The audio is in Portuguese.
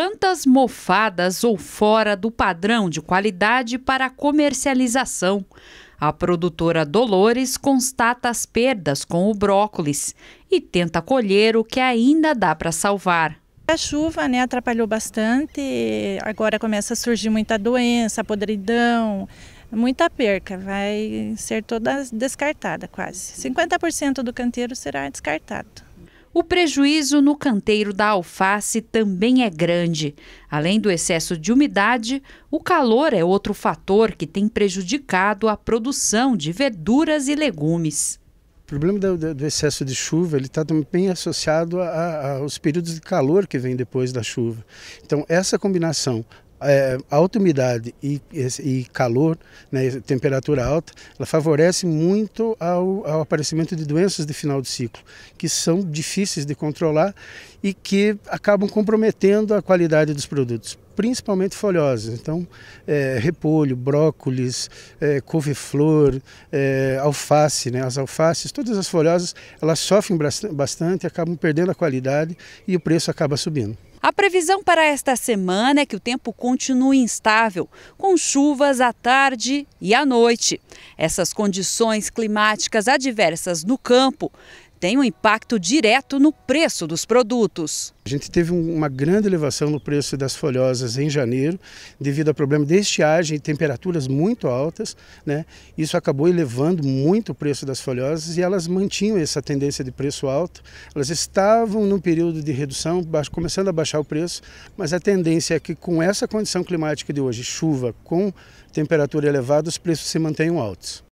plantas mofadas ou fora do padrão de qualidade para comercialização. A produtora Dolores constata as perdas com o brócolis e tenta colher o que ainda dá para salvar. A chuva né, atrapalhou bastante, agora começa a surgir muita doença, podridão, muita perca, vai ser toda descartada quase. 50% do canteiro será descartado. O prejuízo no canteiro da alface também é grande. Além do excesso de umidade, o calor é outro fator que tem prejudicado a produção de verduras e legumes. O problema do, do excesso de chuva ele está também associado a, a, aos períodos de calor que vem depois da chuva. Então, essa combinação é, alta umidade e, e calor, né, temperatura alta, ela favorece muito ao, ao, aparecimento de doenças de final de ciclo, que são difíceis de controlar e que acabam comprometendo a qualidade dos produtos, principalmente folhosas. Então, é, repolho, brócolis, é, couve-flor, é, alface, né, as alfaces, todas as folhosas, elas sofrem bastante, acabam perdendo a qualidade e o preço acaba subindo. A previsão para esta semana é que o tempo continue instável, com chuvas à tarde e à noite. Essas condições climáticas adversas no campo tem um impacto direto no preço dos produtos. A gente teve uma grande elevação no preço das folhosas em janeiro, devido ao problema de estiagem e temperaturas muito altas. Né? Isso acabou elevando muito o preço das folhosas e elas mantinham essa tendência de preço alto. Elas estavam num período de redução, começando a baixar o preço, mas a tendência é que com essa condição climática de hoje, chuva com temperatura elevada, os preços se mantenham altos.